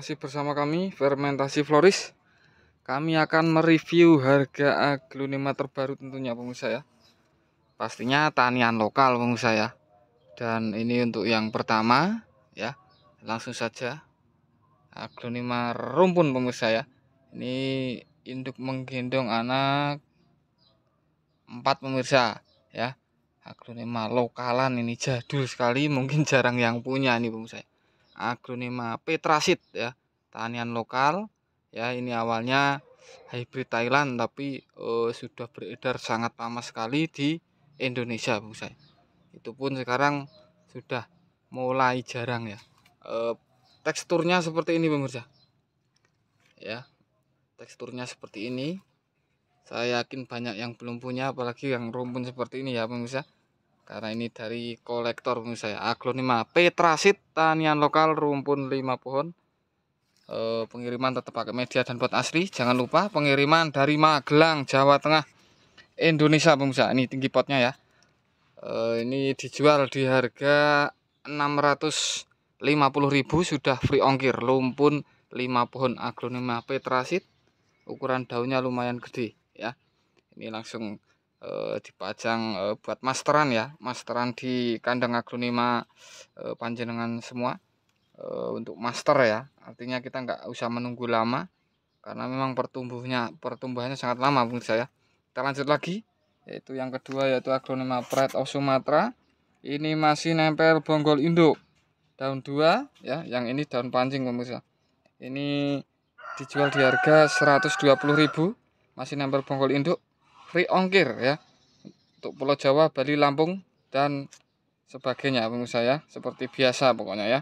Masih bersama kami Fermentasi Floris. Kami akan mereview harga aglonema terbaru tentunya pemirsa ya. Pastinya tanian lokal pemirsa ya. Dan ini untuk yang pertama ya. Langsung saja aglonema rumpun pemirsa ya. Ini induk menggendong anak empat pemirsa ya. Aglonema lokalan ini jadul sekali mungkin jarang yang punya nih pemirsa. Ya aglonema Petrasit ya tanian lokal ya ini awalnya hybrid Thailand tapi uh, sudah beredar sangat lama sekali di Indonesia Bung saya itu pun sekarang sudah mulai jarang ya eh, teksturnya seperti ini pemirsa ya teksturnya seperti ini saya yakin banyak yang belum punya apalagi yang rumpun seperti ini ya pemirsa karena ini dari kolektor pemirsa saya aglonema petrasit tanian lokal rumpun 5 pohon e, pengiriman tetap pakai media dan buat asli jangan lupa pengiriman dari Magelang Jawa Tengah Indonesia pemirsa ini tinggi potnya ya e, ini dijual di harga ribu sudah free ongkir lumpun 5 pohon aglonema petrasit ukuran daunnya lumayan gede ya ini langsung Eh, dipajang e, buat masteran ya masteran di kandang aglonema e, eh, panjenengan semua e, untuk master ya artinya kita nggak usah menunggu lama karena memang pertumbuhnya pertumbuhannya sangat lama menurut saya kita lanjut lagi yaitu yang kedua yaitu aglonema Pride of Sumatera ini masih nempel bonggol induk daun dua ya yang ini daun pancing pemirsa ini dijual di harga 120.000 masih nempel bonggol induk free ongkir ya untuk Pulau Jawa, Bali, Lampung dan sebagainya pemirsa saya seperti biasa pokoknya ya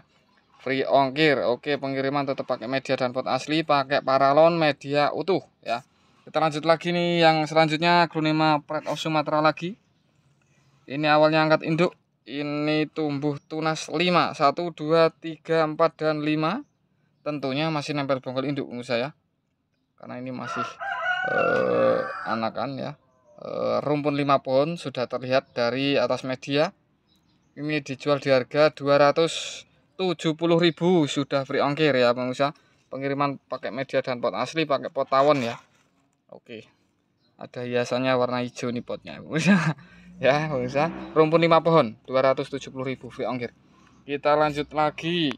free ongkir oke pengiriman tetap pakai media dan pot asli pakai paralon media utuh ya kita lanjut lagi nih yang selanjutnya Glunema Pret of Sumatera lagi ini awalnya angkat induk ini tumbuh tunas 5 1 2 3 4 dan 5 tentunya masih nempel bonggol induk menurut saya karena ini masih eh, anakan ya eh, rumpun 5 pohon sudah terlihat dari atas media ini dijual di harga 270.000 sudah free ongkir ya pengusaha pengiriman pakai media dan pot asli pakai pot tawon ya oke ada hiasannya warna hijau nih potnya pemirsa ya pemirsa rumpun 5 pohon 270.000 free ongkir kita lanjut lagi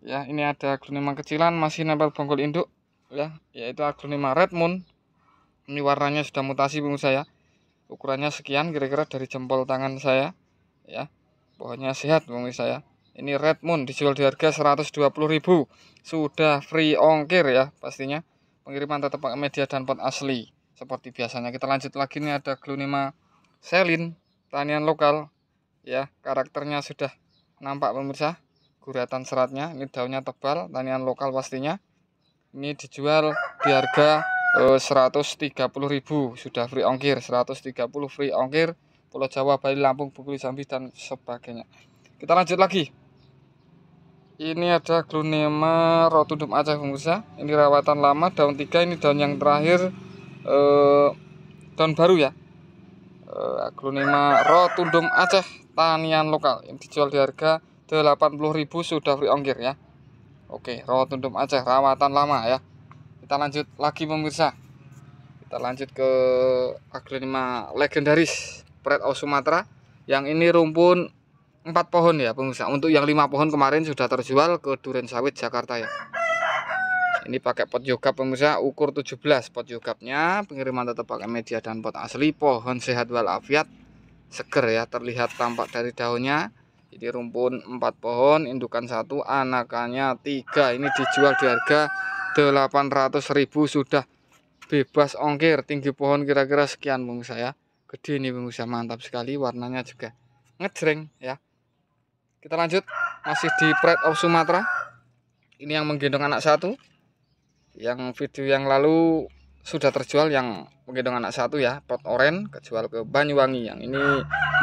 ya ini ada gunungan kecilan masih nempel bonggol induk ya yaitu red moon ini warnanya sudah mutasi bung saya ukurannya sekian kira-kira dari jempol tangan saya ya pohonnya sehat bung saya ini red moon dijual di harga 120.000 sudah free ongkir ya pastinya pengiriman tetap pakai media dan pot asli seperti biasanya kita lanjut lagi ini ada glunima selin tanian lokal ya karakternya sudah nampak pemirsa guratan seratnya ini daunnya tebal tanian lokal pastinya ini dijual di harga eh, 130.000 sudah free ongkir 130 free ongkir Pulau Jawa, Bali, Lampung, Bengkulu, Jambi dan sebagainya kita lanjut lagi ini ada glunema rotundum aceh pemirsa ini rawatan lama daun tiga ini daun yang terakhir eh, daun baru ya eh, glunema rotundum aceh tanian lokal yang dijual di harga 80.000 sudah free ongkir ya Oke, rawat tunduk aja, rawatan lama ya. Kita lanjut lagi pemirsa. Kita lanjut ke aglonema legendaris Pret of Sumatera. Yang ini rumpun 4 pohon ya pemirsa. Untuk yang 5 pohon kemarin sudah terjual ke Duren Sawit Jakarta ya. Ini pakai pot yogap pemirsa, ukur 17 pot yogapnya. Pengiriman tetap pakai media dan pot asli, pohon sehat walafiat, seger ya, terlihat tampak dari daunnya jadi rumpun 4 pohon indukan satu anakannya tiga. ini dijual di harga 800.000 sudah bebas ongkir tinggi pohon kira-kira sekian bung saya. gede bung saya mantap sekali warnanya juga ngejreng ya kita lanjut masih di Pride of Sumatera ini yang menggendong anak satu yang video yang lalu sudah terjual yang menggendong anak satu ya pot oren kejual ke Banyuwangi yang ini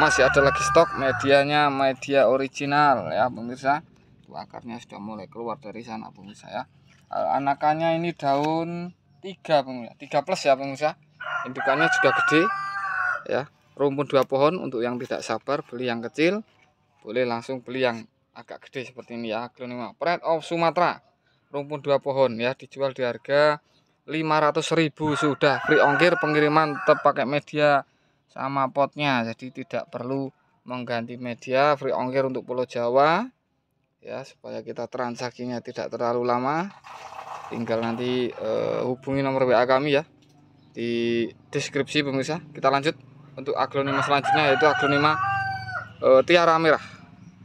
masih ada lagi stok medianya media original ya pemirsa Tuh, akarnya sudah mulai keluar dari sana pemirsa ya eh, anakannya ini daun 3 pemirsa 3 plus ya pemirsa indukannya juga gede ya rumpun dua pohon untuk yang tidak sabar beli yang kecil boleh langsung beli yang agak gede seperti ini ya Pride of Sumatera rumpun dua pohon ya dijual di harga ribu sudah free ongkir pengiriman tetap pakai media sama potnya jadi tidak perlu mengganti media free ongkir untuk Pulau Jawa ya supaya kita transaksinya tidak terlalu lama tinggal nanti uh, hubungi nomor WA kami ya di deskripsi pemirsa kita lanjut untuk aglonema selanjutnya yaitu aglonema uh, eh, tiara merah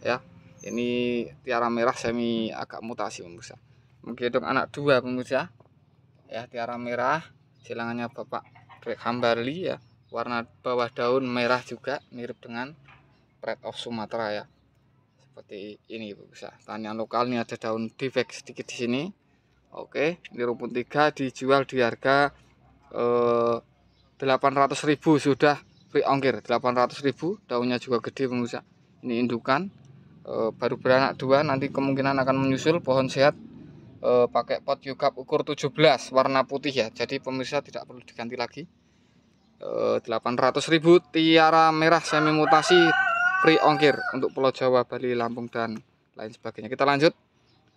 ya ini tiara merah semi agak mutasi pemirsa menggendong anak dua pemirsa ya tiara merah silangannya Bapak Greg Hambarli ya warna bawah daun merah juga mirip dengan Red of Sumatera ya seperti ini bisa tanya lokal ini ada daun defect sedikit di sini Oke ini rumput tiga dijual di harga eh, delapan ratus ribu sudah free ongkir Delapan ratus ribu, daunnya juga gede pemirsa ini indukan eh, baru beranak dua nanti kemungkinan akan menyusul pohon sehat e, pakai pot yukap ukur 17 warna putih ya jadi pemirsa tidak perlu diganti lagi e, eh, 800.000 tiara merah semi mutasi free ongkir untuk Pulau Jawa Bali Lampung dan lain sebagainya kita lanjut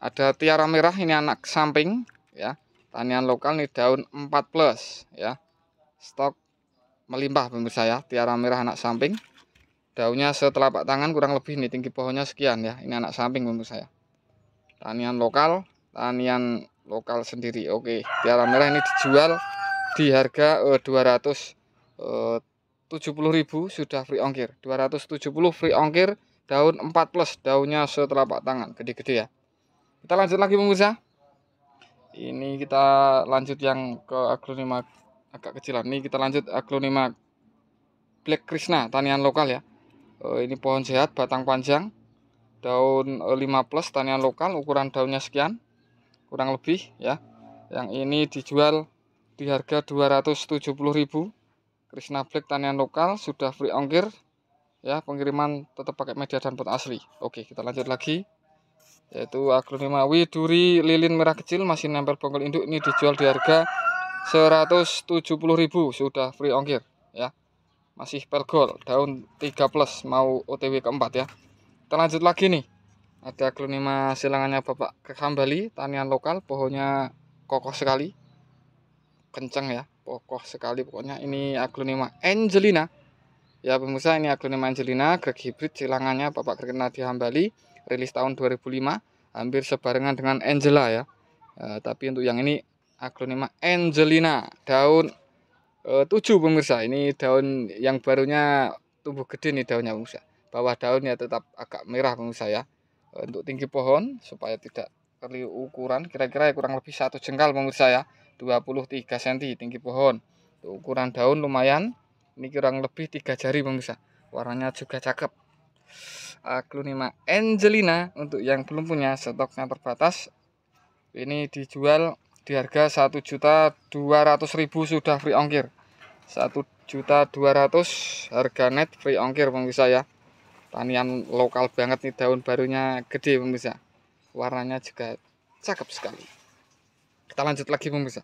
ada tiara merah ini anak samping ya tanian lokal nih daun 4 plus ya stok melimpah pemirsa ya tiara merah anak samping daunnya setelah setelapak tangan kurang lebih nih tinggi pohonnya sekian ya ini anak samping menurut saya tanian lokal tanian lokal sendiri oke piala merah ini dijual di harga eh, eh ribu sudah free ongkir 270 free ongkir daun 4 plus daunnya pak tangan gede-gede ya kita lanjut lagi pemirsa ini kita lanjut yang ke aglonema agak kecilan ini kita lanjut aglonema black krishna tanian lokal ya eh, ini pohon sehat batang panjang daun 5 eh, plus tanian lokal ukuran daunnya sekian kurang lebih ya yang ini dijual di harga 270.000 Krishna Black tanian lokal sudah free ongkir ya pengiriman tetap pakai media dan pot asli oke kita lanjut lagi yaitu aglonemawi duri lilin merah kecil masih nempel bonggol induk ini dijual di harga 170.000 sudah free ongkir ya masih pergol daun 3 plus mau OTW keempat ya kita lanjut lagi nih ada aglonema silangannya bapak kekambali tanian lokal pohonnya kokoh sekali kenceng ya kokoh sekali pokoknya ini aglonema angelina ya pemirsa ini aglonema angelina Greg hybrid silangannya bapak Kekambali Hambali, rilis tahun 2005 hampir sebarengan dengan angela ya e, tapi untuk yang ini aglonema angelina daun e, eh, 7 pemirsa ini daun yang barunya tumbuh gede nih daunnya pemirsa bawah daunnya tetap agak merah pemirsa ya untuk tinggi pohon supaya tidak terlalu ukuran kira-kira ya kurang lebih satu jengkal menurut saya 23 cm tinggi pohon untuk ukuran daun lumayan ini kurang lebih tiga jari pemirsa warnanya juga cakep aglonema angelina untuk yang belum punya stoknya terbatas ini dijual di harga satu juta ratus ribu sudah free ongkir satu juta ratus harga net free ongkir pemirsa ya tanian lokal banget nih daun barunya gede pemirsa warnanya juga cakep sekali kita lanjut lagi pemirsa uh,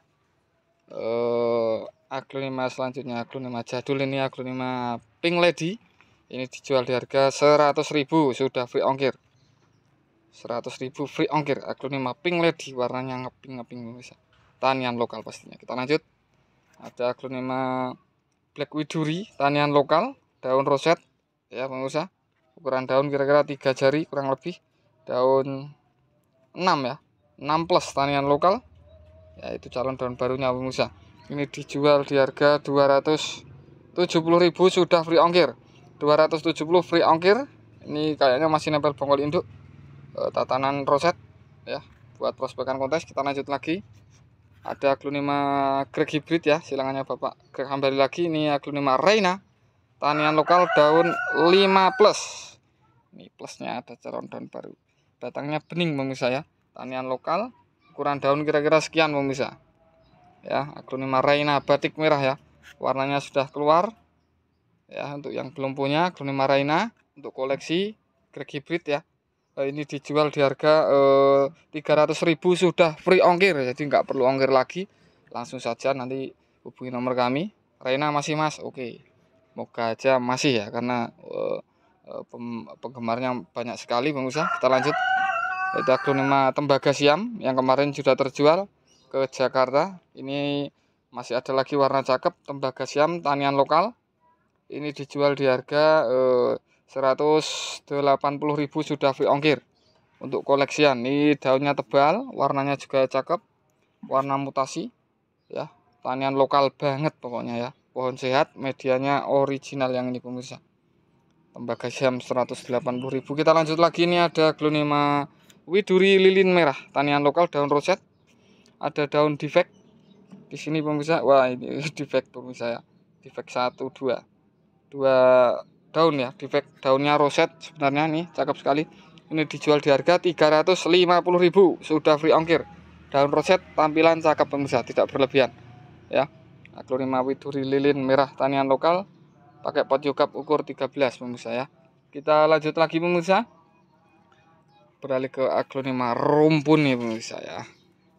eh, aglonema selanjutnya aglonema jadul ini aglonema pink lady ini dijual di harga 100.000 sudah free ongkir 100.000 free ongkir aglonema pink lady warnanya ngeping ngeping pemirsa tanian lokal pastinya kita lanjut ada aglonema black widuri tanian lokal daun roset ya pemirsa ukuran daun kira-kira tiga jari kurang lebih daun 6 ya 6 plus tanian lokal yaitu calon daun barunya Om ini dijual di harga 270.000 sudah free ongkir 270 free ongkir ini kayaknya masih nempel bongkol induk eh, tatanan roset ya buat prospekan kontes kita lanjut lagi ada aglonema Greg hybrid ya silangannya Bapak Greg hambali lagi ini aglonema Reina tanian lokal daun 5 plus ini plusnya ada calon daun baru batangnya bening pemirsa ya tanian lokal ukuran daun kira-kira sekian pemirsa ya aglonema reina batik merah ya warnanya sudah keluar ya untuk yang belum punya aglonema reina untuk koleksi Greg hybrid ya eh, ini dijual di harga eh, 300.000 sudah free ongkir jadi nggak perlu ongkir lagi langsung saja nanti hubungi nomor kami Reina masih mas oke moga aja masih ya karena eh, Eh, penggemarnya banyak sekali pengusaha Kita lanjut. Itu aglonema tembaga siam yang kemarin sudah terjual ke Jakarta. Ini masih ada lagi warna cakep tembaga siam tanian lokal. Ini dijual di harga eh, 180.000 sudah free ongkir untuk koleksian. Ini daunnya tebal, warnanya juga cakep. Warna mutasi ya, tanian lokal banget pokoknya ya. Pohon sehat, medianya original yang ini pemirsa tembaga siam 180.000 kita lanjut lagi ini ada glonema widuri lilin merah tanian lokal daun roset ada daun defect di sini pemirsa wah ini defect pemirsa ya defect 1 2 2 daun ya defect daunnya roset sebenarnya nih cakep sekali ini dijual di harga 350.000 sudah free ongkir daun roset tampilan cakep pemirsa tidak berlebihan ya aglonema widuri lilin merah tanian lokal pakai pot yokap ukur 13 pemirsa ya kita lanjut lagi pemirsa beralih ke aglonema rumpun ya pemirsa ya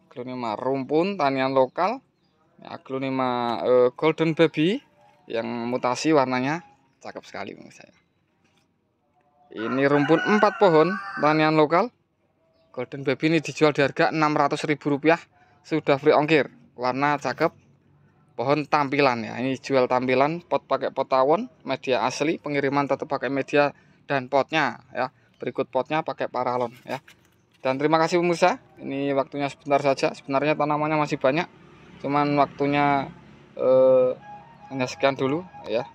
aglonema rumpun tanian lokal ya, aglonema uh, golden baby yang mutasi warnanya cakep sekali pemirsa ya ini rumpun 4 pohon tanian lokal golden baby ini dijual di harga Rp600.000 sudah free ongkir warna cakep pohon tampilan ya ini jual tampilan pot pakai pot tawon media asli pengiriman tetap pakai media dan potnya ya berikut potnya pakai paralon ya dan terima kasih pemirsa ini waktunya sebentar saja sebenarnya tanamannya masih banyak cuman waktunya eh, hanya sekian dulu ya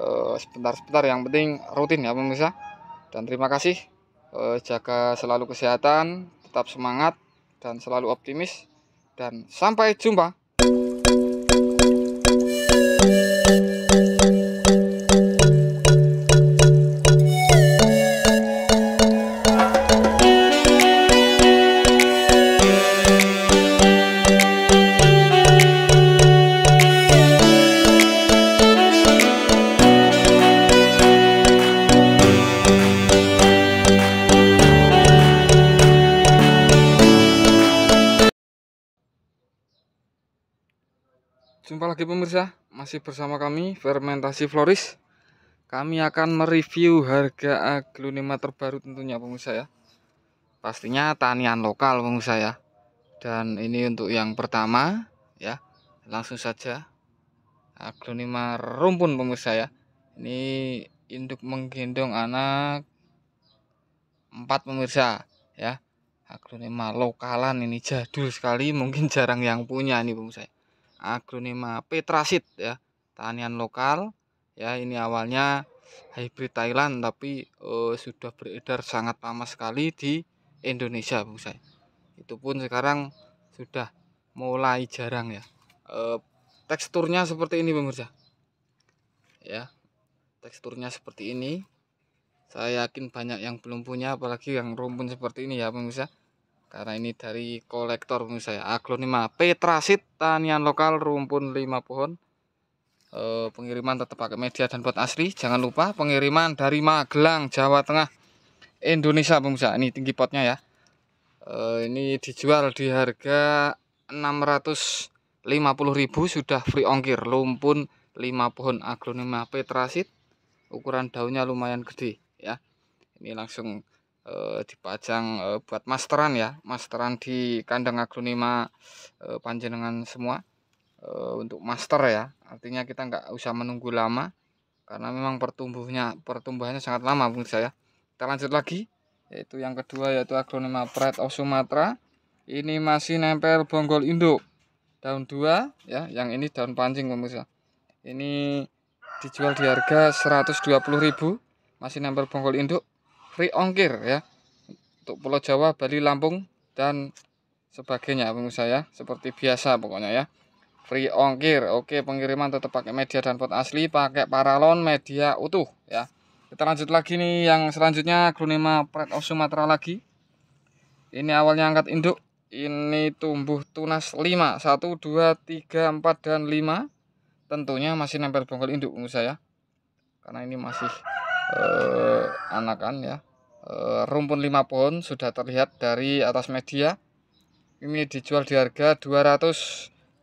eh, sebentar-sebentar eh, yang penting rutin ya pemirsa dan terima kasih eh, jaga selalu kesehatan tetap semangat dan selalu optimis dan sampai jumpa masih bersama kami fermentasi floris kami akan mereview harga aglonema terbaru tentunya pemirsa ya pastinya tanian lokal pemirsa ya dan ini untuk yang pertama ya langsung saja aglonema rumpun pemirsa ya ini induk menggendong anak empat pemirsa ya aglonema lokalan ini jadul sekali mungkin jarang yang punya ini pemirsa ya akronima Petrasit ya tanian lokal ya ini awalnya hybrid Thailand tapi uh, sudah beredar sangat lama sekali di Indonesia Bung saya itu pun sekarang sudah mulai jarang ya eh, teksturnya seperti ini pemirsa ya teksturnya seperti ini saya yakin banyak yang belum punya apalagi yang rumpun seperti ini ya pemirsa karena ini dari kolektor misalnya saya aglonema petrasit tanian lokal rumpun 5 pohon e, pengiriman tetap pakai media dan buat asli jangan lupa pengiriman dari Magelang Jawa Tengah Indonesia pemirsa ini tinggi potnya ya e, ini dijual di harga ribu sudah free ongkir lumpun 5 pohon aglonema petrasit ukuran daunnya lumayan gede ya ini langsung e, dipajang e, buat masteran ya masteran di kandang aglonema e, eh, panjenengan semua e, untuk master ya artinya kita nggak usah menunggu lama karena memang pertumbuhnya pertumbuhannya sangat lama menurut saya kita lanjut lagi yaitu yang kedua yaitu aglonema Pride of Sumatera ini masih nempel bonggol induk daun dua ya yang ini daun pancing pemirsa ini dijual di harga 120.000 masih nempel bonggol induk free ongkir ya untuk Pulau Jawa Bali Lampung dan sebagainya pemirsa ya seperti biasa pokoknya ya free ongkir oke pengiriman tetap pakai media dan pot asli pakai paralon media utuh ya kita lanjut lagi nih yang selanjutnya Grunema Pret of Sumatera lagi ini awalnya angkat induk ini tumbuh tunas 5 1 2 3 4 dan 5 tentunya masih nempel bonggol induk pemirsa ya karena ini masih eh, anakan ya eh, rumpun 5 pohon sudah terlihat dari atas media ini dijual di harga 270.000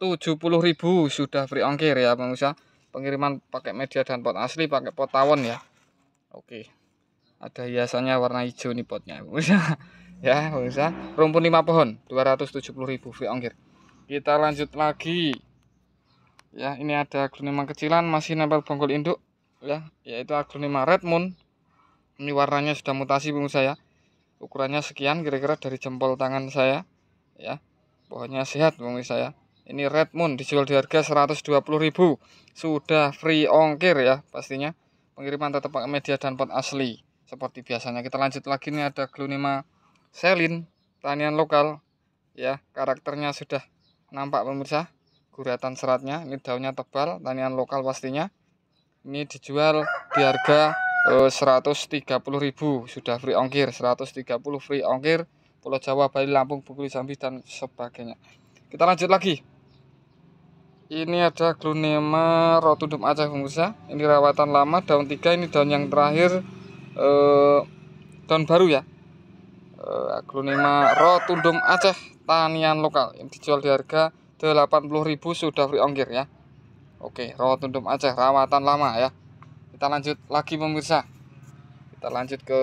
sudah free ongkir ya pengusaha pengiriman pakai media dan pot asli pakai pot tawon ya oke ada hiasannya warna hijau nih potnya pengusaha ya pengusaha rumpun 5 pohon 270.000 free ongkir kita lanjut lagi ya ini ada glunema kecilan masih nempel bonggol induk ya yaitu aglonema redmond ini warnanya sudah mutasi bung saya ukurannya sekian kira-kira dari jempol tangan saya ya pohonnya sehat bung saya ini redmond dijual di harga 120.000 sudah free ongkir ya pastinya pengiriman tetap pakai media dan pot asli seperti biasanya kita lanjut lagi ini ada glunima selin tanian lokal ya karakternya sudah nampak pemirsa guratan seratnya ini daunnya tebal tanian lokal pastinya ini dijual di harga eh, 130.000 sudah free ongkir 130 free ongkir Pulau Jawa Bali Lampung Bengkulu Jambi dan sebagainya kita lanjut lagi ini ada glunema rotundum aceh pemirsa ini rawatan lama daun tiga ini daun yang terakhir eh, daun baru ya eh, glunema rotundum aceh tanian lokal yang dijual di harga 80.000 sudah free ongkir ya Oke, rawat tundum aja rawatan lama ya. Kita lanjut lagi pemirsa. Kita lanjut ke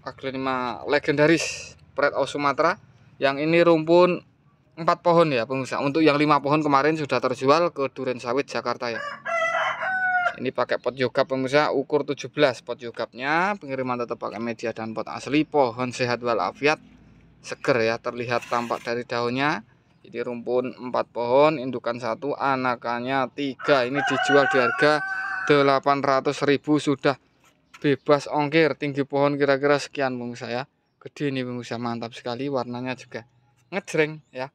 aglenima legendaris Pret aus Sumatera. Yang ini rumpun 4 pohon ya pemirsa. Untuk yang 5 pohon kemarin sudah terjual ke Duren Sawit Jakarta ya. Ini pakai pot yogap pemirsa ukur 17 pot yogapnya. Pengiriman tetap pakai media dan pot asli. Pohon sehat walafiat. Seger ya, terlihat tampak dari daunnya jadi rumpun 4 pohon indukan satu anakannya tiga. ini dijual di harga 800.000 sudah bebas ongkir tinggi pohon kira-kira sekian bung saya. gede ini saya mantap sekali warnanya juga ngejreng ya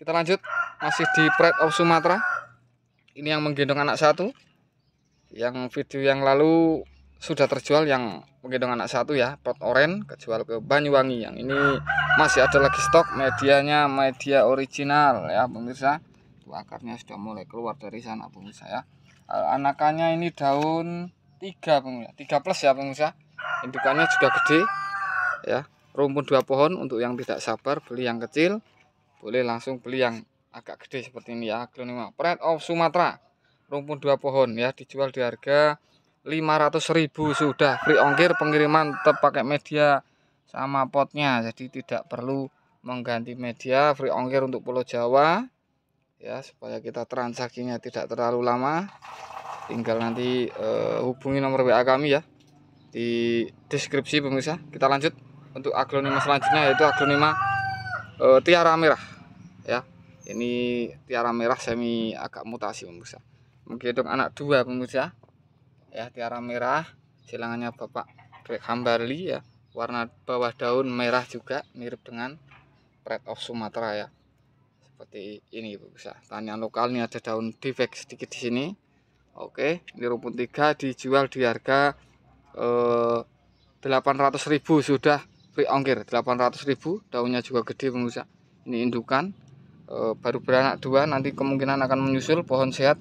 kita lanjut masih di Pride of Sumatera ini yang menggendong anak satu yang video yang lalu sudah terjual yang penggendong anak satu ya pot oren kejual ke Banyuwangi yang ini masih ada lagi stok medianya media original ya pemirsa akarnya sudah mulai keluar dari sana pemirsa ya eh, anakannya ini daun 3 pemirsa 3 plus ya pemirsa indukannya juga gede ya rumpun dua pohon untuk yang tidak sabar beli yang kecil boleh langsung beli yang agak gede seperti ini ya Pride of Sumatera rumpun dua pohon ya dijual di harga ribu sudah free ongkir pengiriman tetap pakai media sama potnya jadi tidak perlu mengganti media free ongkir untuk Pulau Jawa ya supaya kita transaksinya tidak terlalu lama tinggal nanti uh, hubungi nomor WA kami ya di deskripsi pemirsa kita lanjut untuk aglonema selanjutnya yaitu aglonema uh, tiara merah ya ini tiara merah semi agak mutasi pemirsa menggendong anak dua pemirsa ya tiara merah silangannya Bapak Hambarli ya warna bawah daun merah juga mirip dengan Red of Sumatera ya seperti ini bisa tanian lokal ini ada daun defect sedikit di sini oke ini rumput tiga dijual di harga eh, delapan eh, ribu sudah free ongkir Delapan ribu daunnya juga gede pemirsa ini indukan eh, baru beranak dua nanti kemungkinan akan menyusul pohon sehat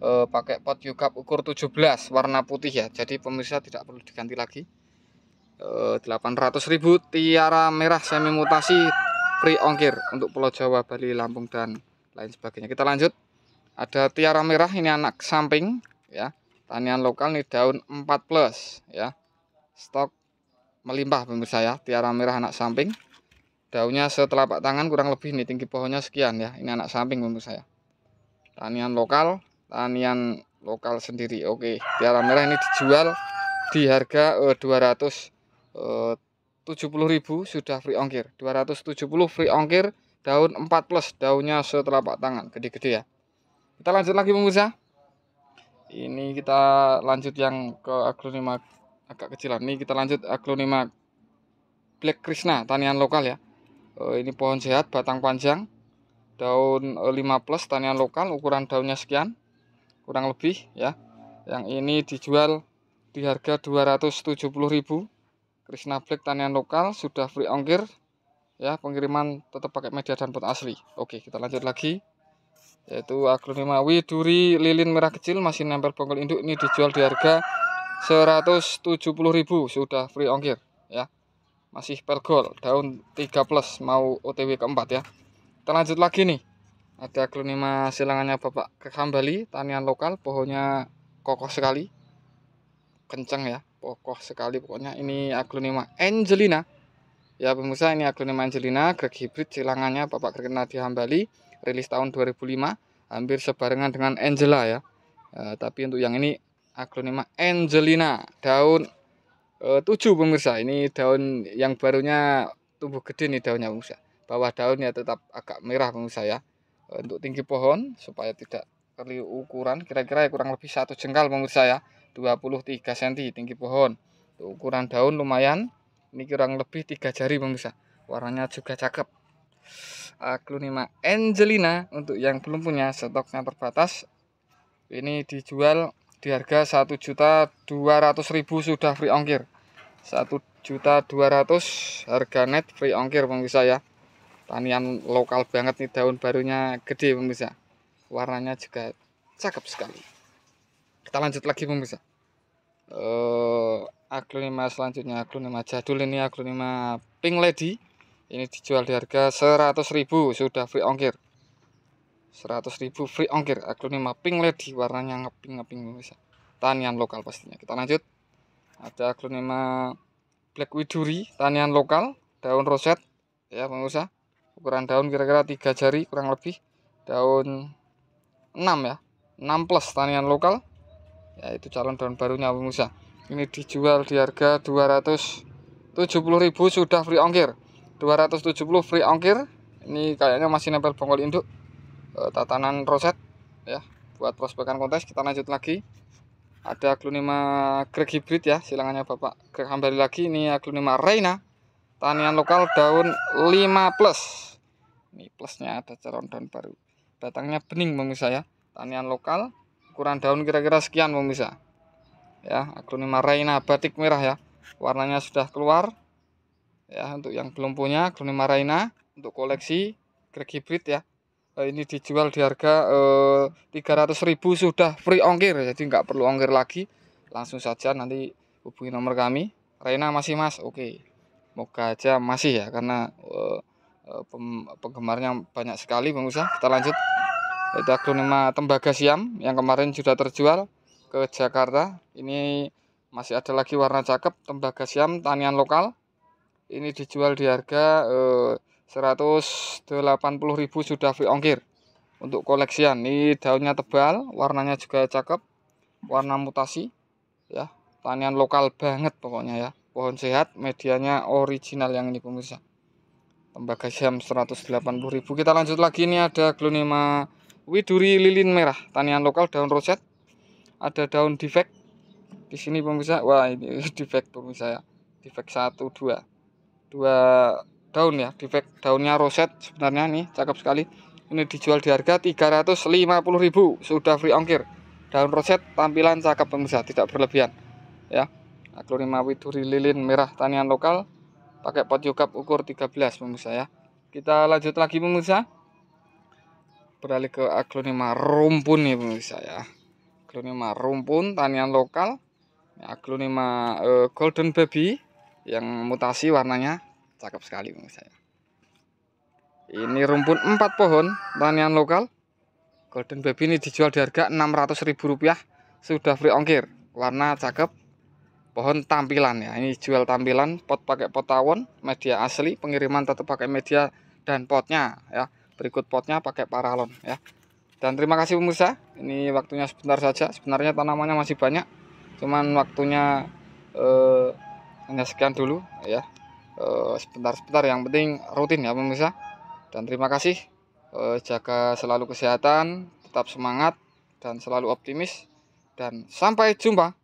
e, pakai pot yukap ukur 17 warna putih ya jadi pemirsa tidak perlu diganti lagi e, ribu tiara merah semi mutasi free ongkir untuk Pulau Jawa Bali Lampung dan lain sebagainya kita lanjut ada tiara merah ini anak samping ya tanian lokal ini daun 4 plus ya stok melimpah pemirsa ya tiara merah anak samping daunnya setelah setelapak tangan kurang lebih nih tinggi pohonnya sekian ya ini anak samping pemirsa ya tanian lokal tanian lokal sendiri oke tiara merah ini dijual di harga eh, 200 eh, 70.000 sudah free ongkir 270 free ongkir daun 4 plus daunnya pak tangan gede-gede ya kita lanjut lagi pemirsa ini kita lanjut yang ke aglonema agak kecilan ini kita lanjut aglonema black krishna tanian lokal ya eh, ini pohon sehat batang panjang daun 5 eh, plus tanian lokal ukuran daunnya sekian kurang lebih ya yang ini dijual di harga 270.000 Krishna Black tanian lokal sudah free ongkir ya pengiriman tetap pakai media dan pot asli oke kita lanjut lagi yaitu aglonemawi duri lilin merah kecil masih nempel bonggol induk ini dijual di harga 170.000 sudah free ongkir ya masih pergol daun 3 plus mau OTW keempat ya kita lanjut lagi nih ada klonema silangannya Bapak Kekambali, tanian lokal pohonnya kokoh sekali kenceng ya kokoh sekali pokoknya ini aglonema Angelina ya pemirsa ini aglonema Angelina Greg hybrid silangannya Bapak di Hambali rilis tahun 2005 hampir sebarengan dengan Angela ya e, tapi untuk yang ini aglonema Angelina daun e, eh, 7 pemirsa ini daun yang barunya tumbuh gede nih daunnya pemirsa bawah daunnya tetap agak merah pemirsa ya untuk tinggi pohon supaya tidak terlalu ukuran kira-kira ya kurang lebih satu jengkal menurut saya 23 cm tinggi pohon untuk ukuran daun lumayan ini kurang lebih tiga jari pemirsa warnanya juga cakep aglonema ah, angelina untuk yang belum punya stoknya terbatas ini dijual di harga 1.200.000 sudah free ongkir 1.200 harga net free ongkir pemirsa ya tanian lokal banget nih daun barunya gede pemirsa warnanya juga cakep sekali kita lanjut lagi pemirsa uh, eh, aglonema selanjutnya aglonema jadul ini aglonema pink lady ini dijual di harga 100.000 sudah free ongkir 100.000 free ongkir aglonema pink lady warnanya ngeping ngeping pemirsa tanian lokal pastinya kita lanjut ada aglonema black widuri tanian lokal daun roset ya pemirsa ukuran daun kira-kira tiga jari kurang lebih daun 6 ya 6 plus tanian lokal yaitu calon daun barunya pemusa ini dijual di harga 270.000 sudah free ongkir 270 free ongkir ini kayaknya masih nempel bongkol induk eh, tatanan roset ya buat prospekan kontes kita lanjut lagi ada aglonema Greg hybrid ya silangannya Bapak Greg hambali lagi ini aglonema Reina tanian lokal daun 5 plus ini plusnya ada calon daun baru. Batangnya bening pemirsa ya. Tanian lokal, ukuran daun kira-kira sekian pemirsa. Ya, aglonema Raina batik merah ya. Warnanya sudah keluar. Ya, untuk yang belum punya aglonema Raina untuk koleksi Greg Hybrid ya. Eh, ini dijual di harga eh, 300.000 sudah free ongkir jadi nggak perlu ongkir lagi. Langsung saja nanti hubungi nomor kami. Raina masih Mas. Oke. Okay. Moga aja masih ya karena eh, Eh, penggemarnya banyak sekali pengusaha kita lanjut itu aglonema tembaga siam yang kemarin sudah terjual ke Jakarta ini masih ada lagi warna cakep tembaga siam tanian lokal ini dijual di harga eh, 180.000 sudah free ongkir untuk koleksian ini daunnya tebal warnanya juga cakep warna mutasi ya tanian lokal banget pokoknya ya pohon sehat medianya original yang ini pemirsa Bagasiam 180.000 kita lanjut lagi ini ada glonema widuri lilin merah tanian lokal daun roset ada daun defect di sini pemirsa wah ini defect pemirsa ya defect 1 2 dua daun ya defect daunnya roset sebenarnya nih cakep sekali ini dijual di harga 350.000 sudah free ongkir daun roset tampilan cakep pemirsa tidak berlebihan ya aglonema nah, widuri lilin merah tanian lokal pakai pot cup ukur 13 pemirsa ya kita lanjut lagi pemirsa beralih ke aglonema rumpun ya pemirsa ya aglonema rumpun tanian lokal ya, aglonema uh, golden baby yang mutasi warnanya cakep sekali pemirsa ya ini rumpun 4 pohon tanian lokal golden baby ini dijual di harga 600 ribu rupiah, sudah free ongkir warna cakep pohon tampilan ya ini jual tampilan pot pakai pot tawon media asli pengiriman tetap pakai media dan potnya ya berikut potnya pakai paralon ya dan terima kasih pemirsa ini waktunya sebentar saja sebenarnya tanamannya masih banyak cuman waktunya eh, hanya sekian dulu ya eh, sebentar-sebentar yang penting rutin ya pemirsa dan terima kasih eh, jaga selalu kesehatan tetap semangat dan selalu optimis dan sampai jumpa